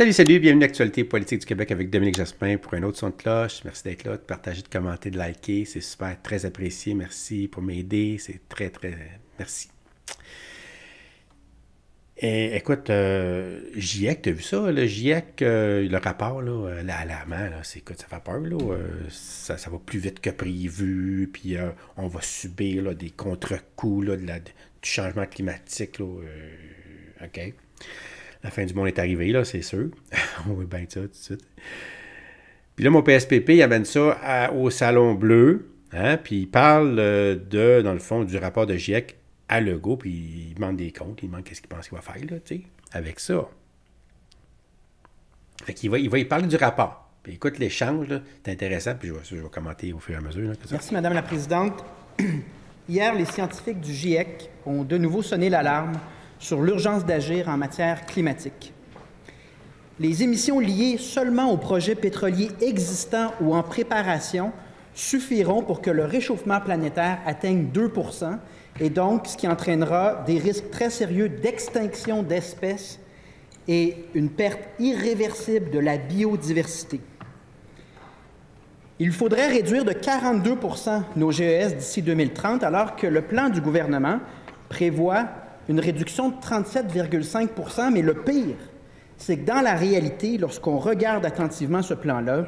Salut, salut, bienvenue à l'actualité politique du Québec avec Dominique Jaspin pour un autre son de cloche. Merci d'être là, de partager, de commenter, de liker. C'est super, très apprécié. Merci pour m'aider. C'est très, très. Merci. Et, eh, écoute, euh, GIEC, t'as vu ça, le GIEC, euh, le rapport, là, euh, là, c'est, écoute, ça fait peur, là, euh, ça, ça, va plus vite que prévu, puis on va subir là, des contre-coups là, de la, du changement climatique, là, OK? la fin du monde est arrivée, là, c'est sûr. On veut bien ça tout de suite. Puis là, mon PSPP, il amène ça au Salon Bleu, hein, puis il parle euh, de, dans le fond, du rapport de GIEC à Legault, puis il demande des comptes, il demande qu'est-ce qu'il pense qu'il va faire, là, tu sais, avec ça. Fait qu'il va, il va parler du rapport. Puis écoute l'échange, c'est intéressant, puis je vais, je vais, commenter au fur et à mesure. Merci, Madame la Présidente. Hier, les scientifiques du GIEC ont de nouveau sonné l'alarme sur l'urgence d'agir en matière climatique. Les émissions liées seulement aux projets pétroliers existants ou en préparation suffiront pour que le réchauffement planétaire atteigne 2 et donc ce qui entraînera des risques très sérieux d'extinction d'espèces et une perte irréversible de la biodiversité. Il faudrait réduire de 42 nos GES d'ici 2030, alors que le plan du gouvernement prévoit une réduction de 37,5 mais le pire, c'est que dans la réalité, lorsqu'on regarde attentivement ce plan-là,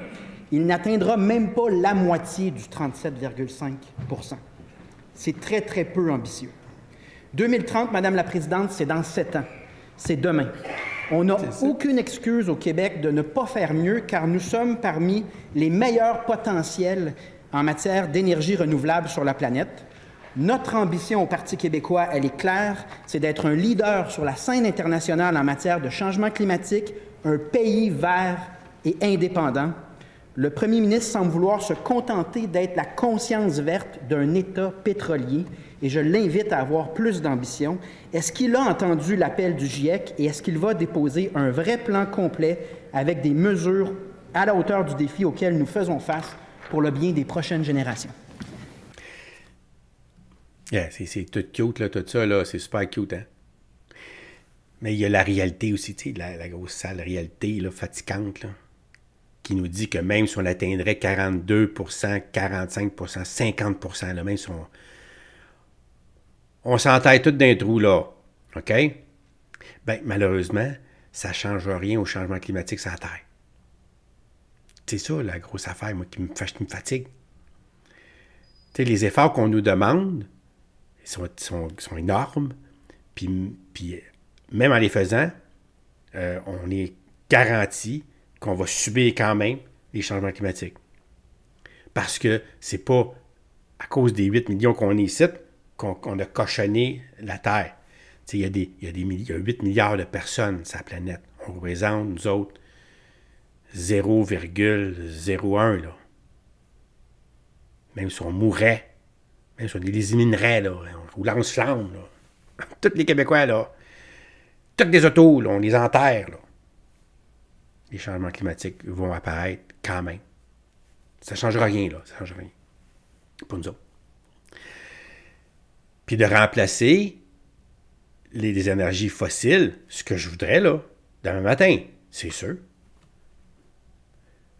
il n'atteindra même pas la moitié du 37,5 C'est très, très peu ambitieux. 2030, Madame la Présidente, c'est dans sept ans. C'est demain. On n'a aucune excuse au Québec de ne pas faire mieux car nous sommes parmi les meilleurs potentiels en matière d'énergie renouvelable sur la planète. Notre ambition au Parti québécois, elle est claire, c'est d'être un leader sur la scène internationale en matière de changement climatique, un pays vert et indépendant. Le premier ministre semble vouloir se contenter d'être la conscience verte d'un État pétrolier et je l'invite à avoir plus d'ambition. Est-ce qu'il a entendu l'appel du GIEC et est-ce qu'il va déposer un vrai plan complet avec des mesures à la hauteur du défi auquel nous faisons face pour le bien des prochaines générations? Yeah, c'est tout cute, là, tout ça, c'est super cute, hein? Mais il y a la réalité aussi, tu sais, la, grosse sale réalité là, fatigante, qui nous dit que même si on atteindrait 42 45 50 là, même si on. On tout d'un trou, là. OK? Ben, malheureusement, ça ne change rien au changement climatique ça la C'est ça, la grosse affaire, moi, qui me, fatigue. les efforts qu'on nous demande, sont, sont, énormes. Puis, même en les faisant, euh, on est garanti qu'on va subir quand même les changements climatiques. Parce que c'est pas à cause des 8 millions qu'on est ici qu'on a cochonné la Terre. Il y, y a 8 milliards de personnes sur la planète. On représente, nous autres, 0,01. Même si on mourait mais eh, je les éliminerais, là, hein, ou lance-flamme, là. Tous les Québécois, là. Toutes les autos, là, on les enterre, là. Les changements climatiques vont apparaître quand même. Ça ne changera rien, là. Ça ne change rien. Pour nous autres. Puis de remplacer les, les énergies fossiles, ce que je voudrais, là, demain matin, c'est sûr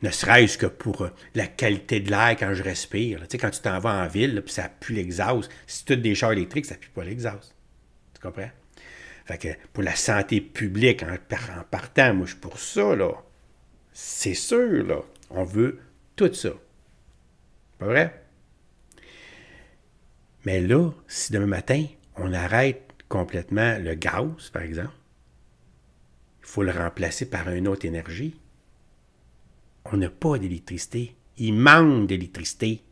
ne serait-ce que pour euh, la qualité de l'air quand je respire. Tu sais, quand tu t'en vas en ville, puis ça pue l'exhaust. Si tu as des chars électriques, ça pue pas l'exhaust. Tu comprends? Fait que pour la santé publique, en, partant, moi, je suis pour ça, là. C'est sûr, là. On veut tout ça. Pas vrai? Mais là, si demain matin, on arrête complètement le gaz, par exemple, il faut le remplacer par une autre énergie on n'a pas d'électricité. Il manque d'électricité.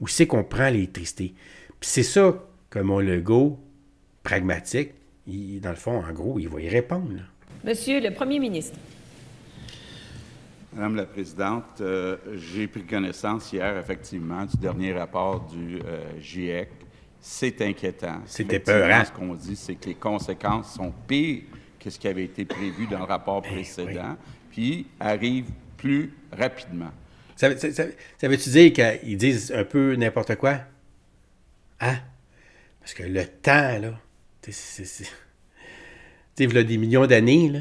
Où c'est qu'on prend l'électricité? Puis c'est ça que mon logo pragmatique, il, dans le fond, en gros, il va y répondre. Monsieur le Premier ministre. Madame la Présidente, euh, j'ai pris connaissance hier, effectivement, du dernier rapport du euh, GIEC. C'est inquiétant. C'était peurant. Ce qu'on dit, c'est que les conséquences sont pires que ce qui avait été prévu dans le rapport eh précédent, puis arrive plus rapidement. Ça, veut-tu dire qu'ils disent un peu n'importe quoi? Hein? Parce que le temps, là, tu sais, il y a des millions d'années, là,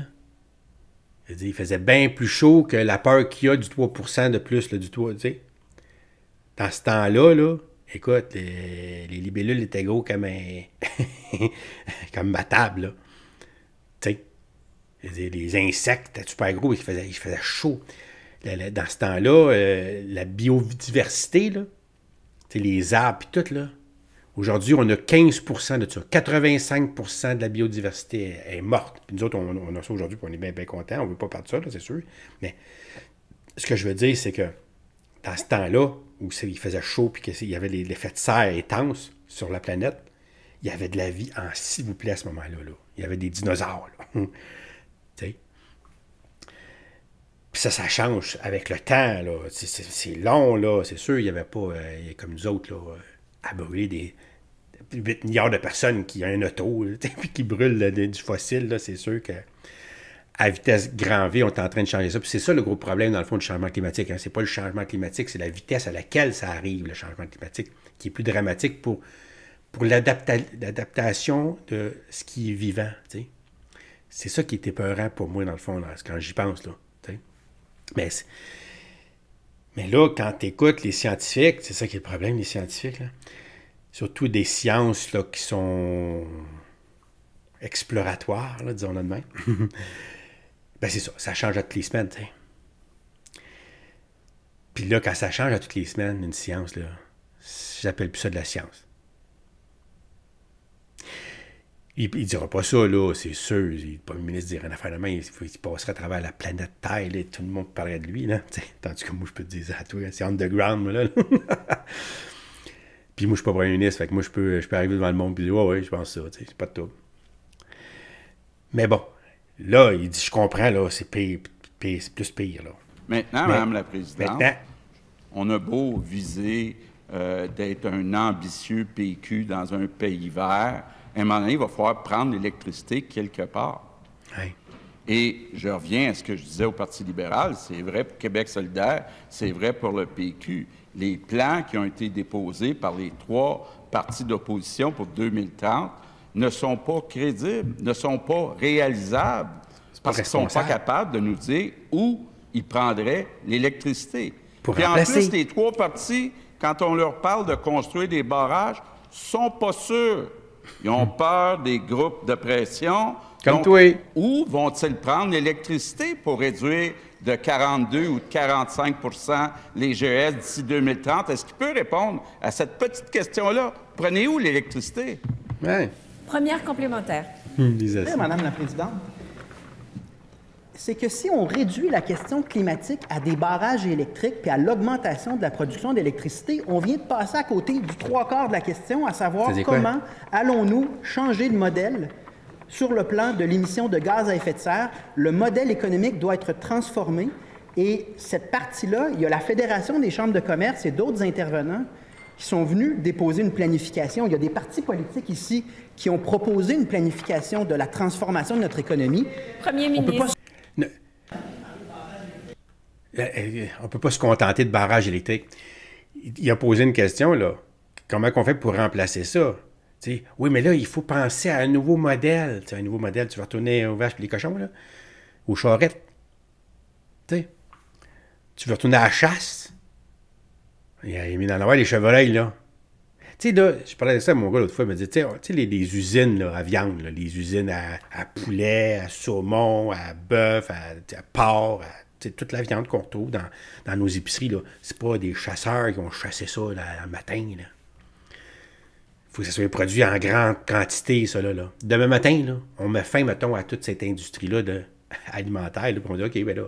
il faisait bien plus chaud que la peur qu'il y a du 3% de plus, là, du toit, tu sais. Dans ce temps-là, là, écoute, les, libellules étaient gros comme, comme ma table, là. Tu sais, les insectes étaient super gros, il faisait, il faisait chaud dans ce temps-là, euh, la biodiversité, là, les arbres et tout, là. Aujourd'hui, on a 15 de ça. 85 de la biodiversité est morte. nous autres, on, a ça aujourd'hui, on est bien, bien contents. On ne veut pas perdre ça, c'est sûr. Mais ce que je veux dire, c'est que dans ce temps-là, où il faisait chaud et qu'il y avait l'effet de serre intense sur la planète, il y avait de la vie en s'il vous plaît à ce moment-là. Il y avait des dinosaures. ça, ça change avec le temps. C'est, long, là. C'est sûr, il n'y avait pas, euh, comme nous autres, là, euh, à brûler des 8 milliards de personnes qui ont un auto, qui brûlent du fossile. C'est sûr que à vitesse grand V, on est en train de changer ça. Puis c'est ça le gros problème, dans le fond, du changement climatique. Ce hein. C'est pas le changement climatique, c'est la vitesse à laquelle ça arrive, le changement climatique, qui est plus dramatique pour, pour l'adaptation de ce qui est vivant. C'est ça qui est peurant pour moi, dans le fond, quand j'y pense. Là. Mais, mais là, quand tu écoutes les scientifiques, c'est ça qui est le problème, les scientifiques, surtout des sciences qui sont exploratoires, disons-le de même, ben c'est ça, ça change à toutes les semaines. Puis là, quand ça change à toutes les semaines, une science, là, j'appelle plus ça de la science. Il, ne dira pas ça, là, c'est sûr. Le premier ministre dirait rien à de main, il, il, passerait à travers la planète Terre, et tout le monde parlerait de lui, là. tandis que moi, je peux te dire ça à toi, c'est underground, là. là. puis moi, je suis pas premier ministre, fait que moi, je peux, je peux arriver devant le monde et dire, ouais, ouais, je pense ça, c'est pas de tout. Mais bon, là, il dit, je comprends, là, c'est pire, c'est plus pire, là. Maintenant, Madame la Présidente, on a beau viser euh, d'être un ambitieux PQ dans un pays vert, à un moment donné, il va falloir prendre l'électricité quelque part. Et je reviens à ce que je disais au Parti libéral, c'est vrai pour Québec solidaire, c'est vrai pour le PQ. Les plans qui ont été déposés par les trois partis d'opposition pour 2030 ne sont pas crédibles, ne sont pas réalisables, parce qu'ils ne sont pas capables de nous dire où ils prendraient l'électricité. Puis en plus, les trois partis, quand on leur parle de construire des barrages, sont pas sûrs ils ont peur des groupes de pression. Comme Donc, Où vont-ils prendre l'électricité pour réduire de 42 ou de 45 les GES d'ici 2030? Est-ce qu'il peut répondre à cette petite question-là? Prenez où l'électricité? Première complémentaire. Hmm, Madame la Présidente c'est que si on réduit la question climatique à des barrages électriques puis à l'augmentation de la production d'électricité, on vient de passer à côté du trois quarts de la question, à savoir comment allons-nous changer de modèle sur le plan de l'émission de gaz à effet de serre. Le modèle économique doit être transformé et cette partie-là, il y a la Fédération des chambres de commerce et d'autres intervenants qui sont venus déposer une planification. Il y a des partis politiques ici qui ont proposé une planification de la transformation de notre économie. Premier ministre. Euh, euh, on ne peut pas se contenter de barrages électriques. Il a posé une question, là. Comment on fait pour remplacer ça? oui, mais là, il faut penser à un nouveau modèle. un nouveau modèle, tu vas retourner aux vaches et les cochons, là, aux charrettes. Tu veux retourner à la chasse? Il a mis dans la voie les chevreuils, là. Tu sais, là, je parlais de ça à mon gars l'autre fois, il me dit, tu sais, les, usines là, à viande, les usines à, poulet, à saumon, à bœuf, à, porc, tu sais, toute la viande qu'on retrouve dans, nos épiceries, là, c'est pas des chasseurs qui ont chassé ça le matin. Il faut que ça soit produit en grande quantité, ça. Là, là. Demain matin, là, on met fin, mettons, à toute cette industrie-là de, alimentaire. pour on dit, OK, ben là,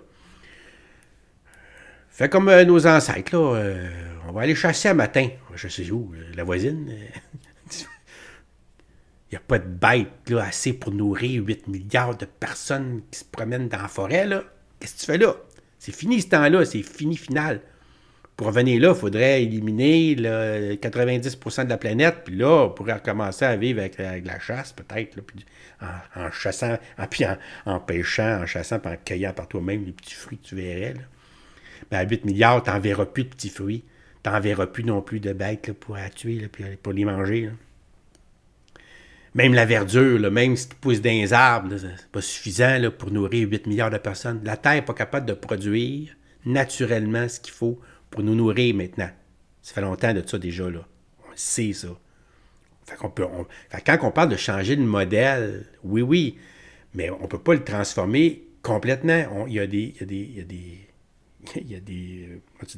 Fais comme euh, nos ancêtres, là. Euh, on va aller chasser un matin. Je sais où, euh, la voisine. Il n'y a pas de bête là, assez pour nourrir 8 milliards de personnes qui se promènent dans la forêt. là. Qu'est-ce que tu fais là? C'est fini ce temps-là, c'est fini final. Pour revenir là, il faudrait éliminer 90% de la planète, puis là, on pourrait recommencer à vivre avec, la chasse, peut-être, en, chassant, en, puis en, pêchant, en chassant, puis en cueillant par toi-même les petits fruits que tu verrais. Là. Ben, à 8 milliards, tu n'en verras plus de petits fruits. Tu verras plus non plus de bêtes pour tuer, euh, pour les manger. Même la verdure, même si tu pousses dans les arbres, ce pas suffisant pour nourrir 8 milliards de personnes. La Terre n'est pas capable de produire naturellement ce qu'il faut pour nous nourrir maintenant. Ça fait longtemps de ça déjà. Là. On sait ça. peut, quand on parle de changer le modèle, oui, oui, mais on ne peut pas le transformer complètement. Il y, y a des il y a des, euh, tu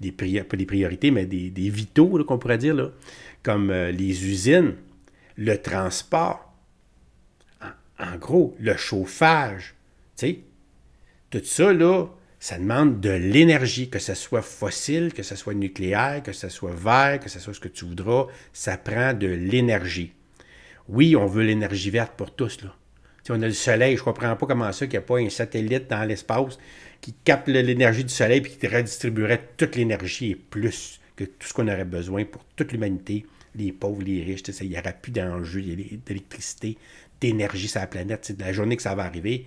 des, pas des priorités, mais des, vitaux qu'on pourrait dire, comme euh, les usines, le transport, en, gros, le chauffage, tout ça, ça demande de l'énergie, que ce soit fossile, que ce soit nucléaire, que ce soit vert, que ce soit ce que tu voudras, ça prend de l'énergie. Oui, on veut l'énergie verte pour tous, là. on a le soleil, je comprends pas comment ça qu'il n'y a pas un satellite dans l'espace qui capte l'énergie du soleil et qui redistribuerait toute l'énergie et plus que tout ce qu'on aurait besoin pour toute l'humanité, les pauvres, les riches. Il n'y aurait plus d'enjeux d'électricité, d'énergie sur la planète. c'est la journée que ça va arriver,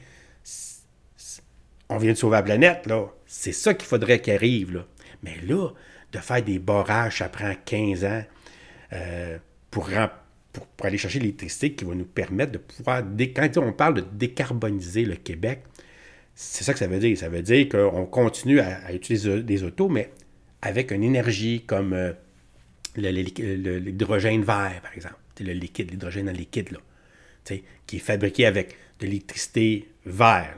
on vient de sauver la planète. là. C'est ça qu'il faudrait qu'il arrive. Mais là, de faire des barrages, après 15 ans euh, pour, pour, aller chercher l'électricité qui va nous permettre de pouvoir... Quand on parle de décarboniser le Québec, c'est ça que ça veut dire. Ça veut dire qu'on continue à, utiliser des autos, mais avec une énergie comme euh, l'hydrogène vert, par exemple. le liquide, l'hydrogène en liquide, là, qui est fabriqué avec de l'électricité verte.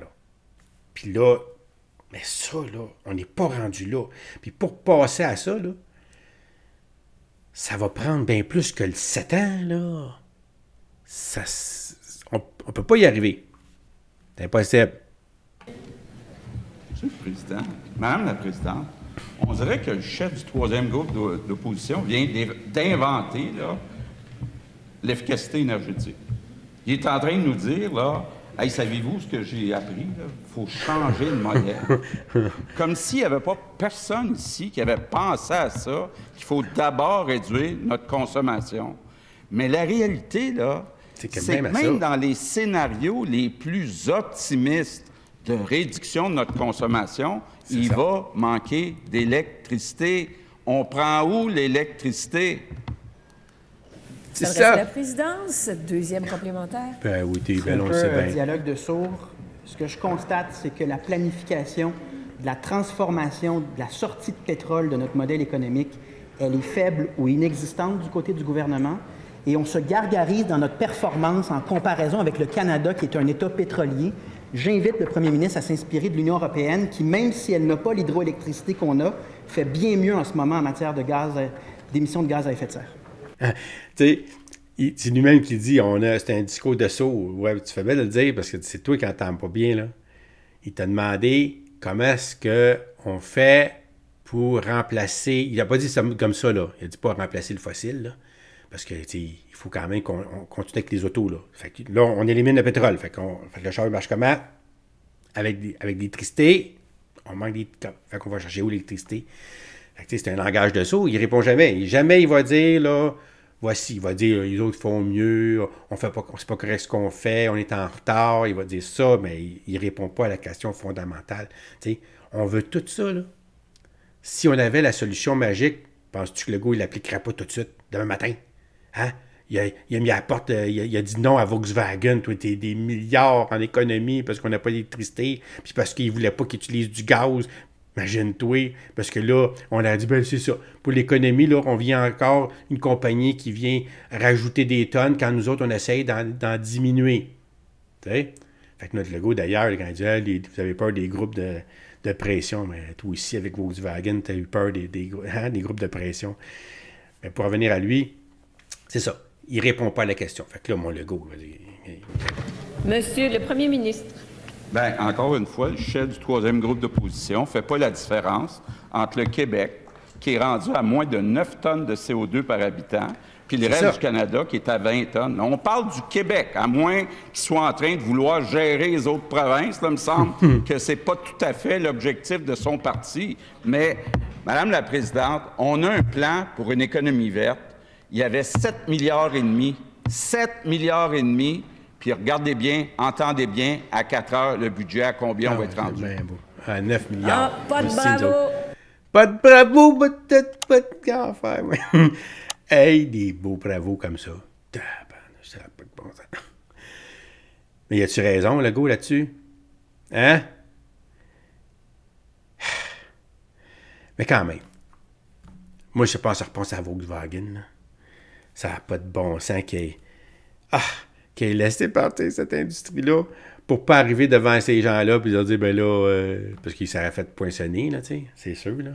Puis là, mais ça, là, on n'est pas rendu là. Puis pour passer à ça, là, ça va prendre bien plus que le 7 ans, là. Ça, on ne peut pas y arriver. C'est impossible. Monsieur le Président, Madame la Présidente, on dirait que le chef du troisième groupe d'opposition vient d'inventer l'efficacité énergétique. Il est en train de nous dire, là, hey, savez-vous ce que j'ai appris? Il faut changer de modèle. Comme s'il n'y avait pas personne ici qui avait pensé à ça, qu'il faut d'abord réduire notre consommation. Mais la réalité, là, c'est que même dans les scénarios les plus optimistes, de réduction de notre consommation, il va manquer d'électricité. On prend où l'électricité? C'est ça. la présidence, deuxième complémentaire. Ben oui, bien, dialogue de sourds. Ce que je constate, c'est que la planification de la transformation, de la sortie de pétrole de notre modèle économique, elle est faible ou inexistante du côté du gouvernement. Et on se gargarise dans notre performance en comparaison avec le Canada, qui est un État pétrolier, J'invite le premier ministre à s'inspirer de l'Union européenne qui, même si elle n'a pas l'hydroélectricité qu'on a, fait bien mieux en ce moment en matière de gaz, d'émissions de gaz à effet de serre. Ah, tu sais, c'est lui-même qui dit on a, c'est un discours de saut. Ouais, tu fais bien de le dire parce que c'est toi qui n'entends pas bien. Il t'a demandé comment est-ce qu'on fait pour remplacer. Il n'a pas dit ça comme ça, là. Il a dit pas remplacer le fossile. Parce qu'il faut quand même qu'on continue avec les autos, là. on élimine le pétrole. Fait, qu'on le char marche comment? Avec, avec l'électricité, on manque d'électricité. Fait qu'on va chercher où l'électricité? c'est un langage de saut. Il répond jamais. Jamais il va dire, là, voici, il va dire, les autres font mieux, on fait pas, c'est pas correct ce qu'on fait, on est en retard. Il va dire ça, mais il, ne répond pas à la question fondamentale. on veut tout ça, là. Si on avait la solution magique, penses-tu que le goût, il l'appliquerait pas tout de suite, demain matin? Hein? Il a, mis à la porte, euh, il a, dit non à Volkswagen, toi, t'es des milliards en économie parce qu'on n'a pas d'électricité, puis parce qu'il voulait pas qu'ils utilisent du gaz. Imagine-toi, parce que là, on a dit, ben c'est ça. Pour l'économie, on vient encore une compagnie qui vient rajouter des tonnes quand nous autres, on essaye d'en diminuer. Fait que notre logo, d'ailleurs, quand il dit, ah, vous avez peur des groupes de, pression, mais toi aussi, avec Volkswagen, tu as eu peur des, hein, des groupes de pression. Mais pour revenir à lui, c'est ça. Il répond pas à la question. Fait que là, mon logo. Monsieur le premier ministre. Bien, encore une fois, le chef du troisième groupe d'opposition ne fait pas la différence entre le Québec, qui est rendu à moins de 9 tonnes de CO2 par habitant, puis le reste du Canada qui est à 20 tonnes. On parle du Québec, à moins qu'il soit en train de vouloir gérer les autres provinces. Ça il me semble que ce n'est pas tout à fait l'objectif de son parti. Mais, Madame la Présidente, on a un plan pour une économie verte il y avait 7 milliards et demi, 7 milliards et demi, puis regardez bien, entendez bien, à 4 heures, le budget, à combien on va être ah, rendu? À 9 milliards. Ah, pas de bravo! Pas de bravo, peut-être pas de hey, des beaux bravos comme ça. Mais y a-tu raison, le goût là-dessus? Hein? Mais quand même, moi, je pense à repense à Volkswagen. Là. Ça n'a pas de bon sens qu'elle ah, laissé partir cette industrie-là pour pas arriver devant ces gens-là puis leur dire, ben là, euh, parce qu'ils faits fait poinçonner, là, tu c'est sûr, là.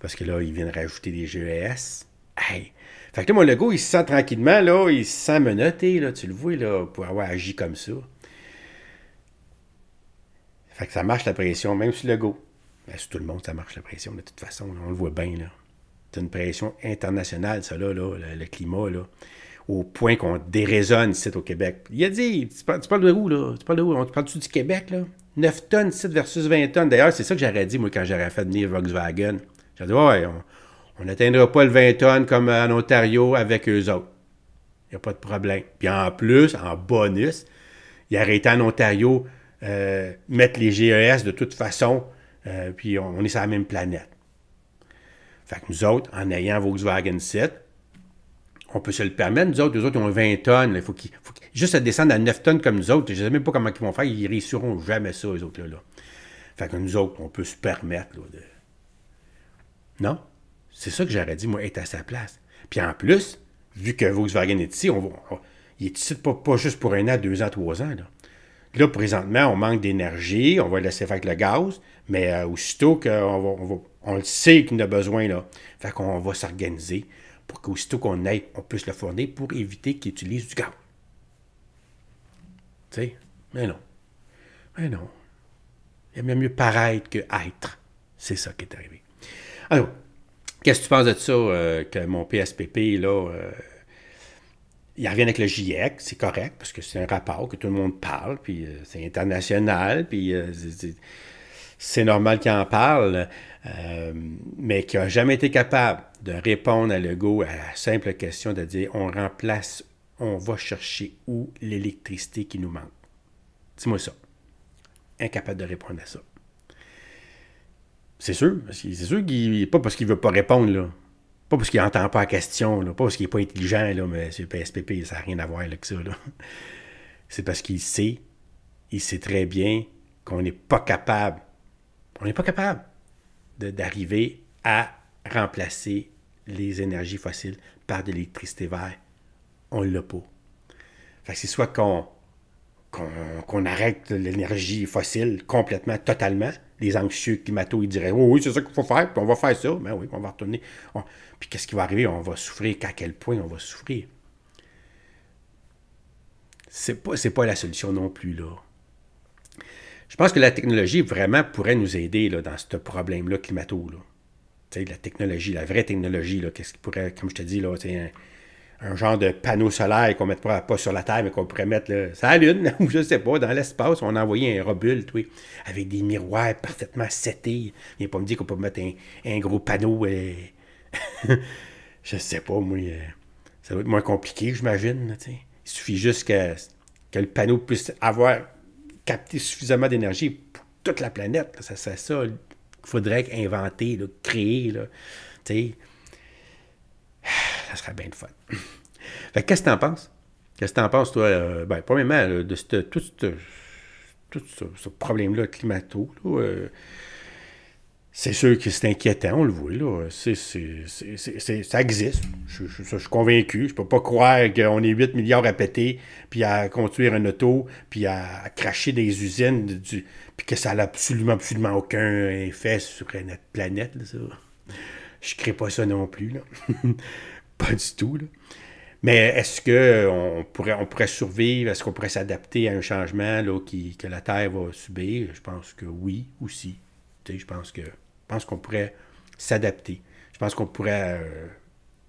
Parce que là, ils viennent rajouter des GES. Hey! Fait que là, mon logo, il se sent tranquillement, là, il se sent menotté, là, tu le vois, là, pour avoir agi comme ça. Fait que ça marche la pression, même sur le logo. sur tout le monde, ça marche la pression, de toute façon, on le voit bien, là une pression internationale, ça, là, le, climat, au point qu'on déraisonne ici au Québec. Il a dit, tu parles, de où, là? Tu parles de où? On te parle-tu du Québec, là? 9 tonnes site versus 20 tonnes. D'ailleurs, c'est ça que j'aurais dit, moi, quand j'aurais fait venir Volkswagen. J'aurais dit, ouais, on n'atteindra pas le 20 tonnes comme en Ontario avec eux autres. Il n'y a pas de problème. Puis en plus, en bonus, il a en Ontario euh, mettre les GES de toute façon, euh, puis on est sur la même planète. Fait que nous autres, en ayant Volkswagen 7, on peut se le permettre. Nous autres, nous autres, ils ont 20 tonnes. Là, faut il faut juste à descendre à 9 tonnes comme nous autres. Je ne sais même pas comment ils vont faire. Ils réussiront jamais ça, les autres. Là, là. Fait que nous autres, on peut se permettre. Là, de... Non? C'est ça que j'aurais dit, moi, être à sa place. Puis en plus, vu que Volkswagen est ici, on, il est ici pas, pas juste pour un an, deux ans, trois ans. Là là, présentement, on manque d'énergie, on va laisser faire avec le gaz, mais euh, aussitôt qu'on on, le sait qu'il a besoin, là, fait qu'on va s'organiser pour qu'aussitôt qu'on ait, on puisse le fournir pour éviter qu'il utilise du gaz. Tu sais? Mais non. Mais non. Il bien mieux paraître que être. C'est ça qui est arrivé. Alors, qu'est-ce que tu penses de ça, euh, que mon PSPP, là... Euh, il revient avec le GIEC, c'est correct, parce que c'est un rapport que tout le monde parle, puis euh, c'est international, puis euh, c'est normal qu'il en parle, euh, mais qui n'a jamais été capable de répondre à l'ego à la simple question de dire on remplace, on va chercher où l'électricité qui nous manque. Dis-moi ça. Incapable de répondre à ça. C'est sûr, c'est sûr qu'il. Pas parce qu'il ne veut pas répondre, là. Pas parce qu'il n'entend pas la question, pas parce qu'il n'est pas intelligent, là, mais c'est PSPP, ça n'a rien à voir avec ça. C'est parce qu'il sait, il sait très bien qu'on n'est pas capable, on n'est pas capable d'arriver à remplacer les énergies fossiles par de l'électricité verte. On ne l'a pas. c'est soit qu'on qu'on arrête l'énergie fossile complètement, totalement, les anxieux climato, ils diraient Oui, oui, c'est ça qu'il faut faire, puis on va faire ça. Mais ben oui, on va retourner. Puis qu'est-ce qui va arriver On va souffrir. Qu'à quel point on va souffrir C'est pas, pas la solution non plus, là. Je pense que la technologie vraiment pourrait nous aider là, dans ce problème-là climato. Là. sais, la technologie, la vraie technologie, là, qu'est-ce qui pourrait, comme je te dis, là, un, un genre de panneau solaire qu'on ne mettrait pas sur la Terre, mais qu'on pourrait mettre là, sur la Lune, ou je ne sais pas, dans l'espace, on a envoyé un robulte, oui, avec des miroirs parfaitement setés. Il a pas me dire qu'on peut mettre un, gros panneau. Et... Euh, je sais pas, moi, euh, ça doit être moins compliqué, j'imagine. Il suffit juste que, le panneau puisse avoir capté suffisamment d'énergie pour toute la planète. C'est ça, ça faudrait inventer, créer. créer. Là, ça serait bien de fun. qu'est-ce que t'en penses? Qu'est-ce que t'en penses, toi? Euh, ben, premièrement, de tout, ce, problème-là climato, euh, c'est sûr que c'est inquiétant, on le voit, là. ça existe. Je, suis convaincu. Je peux pas croire qu'on est 8 milliards à péter, puis à conduire un auto, puis à, cracher des usines, puis que ça n'a absolument, absolument aucun effet sur notre planète, là, ça. Je crée pas ça non plus, là. Pas du tout. Là. Mais est-ce qu'on pourrait, on pourrait survivre? Est-ce qu'on pourrait s'adapter à un changement là, que la Terre va subir? Je pense que oui aussi. Tu je pense que pense qu'on pourrait s'adapter. Je pense qu'on pourrait euh,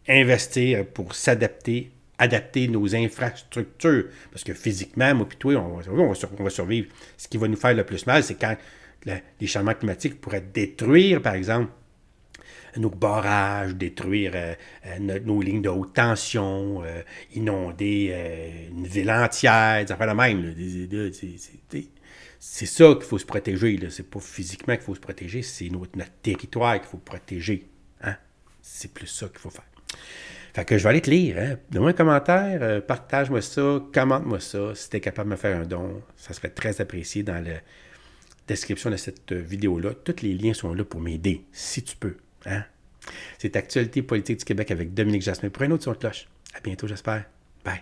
investir pour s'adapter, adapter nos infrastructures. Parce que physiquement, moi on va, survivre. Ce qui va nous faire le plus mal, c'est quand les changements climatiques pourraient détruire, par exemple, nos barrages, détruire euh, euh, nos lignes de haute tension, euh, inonder une ville entière, ça fait la même. C'est ça qu'il faut se protéger. C'est pas physiquement qu'il faut se protéger, c'est notre, territoire qu'il faut protéger. Hein. C'est plus ça qu'il faut faire. Fait que je vais aller te lire. Hein. Donne-moi un commentaire, partage-moi ça, commente-moi ça. Si tu es capable de me faire un don, ça serait très apprécié dans la description de cette vidéo-là. Tous les liens sont là pour m'aider, si tu peux. Hein? C'est Actualité politique du Québec avec Dominique Jasmin pour un autre sur le cloche. À bientôt, j'espère. Bye.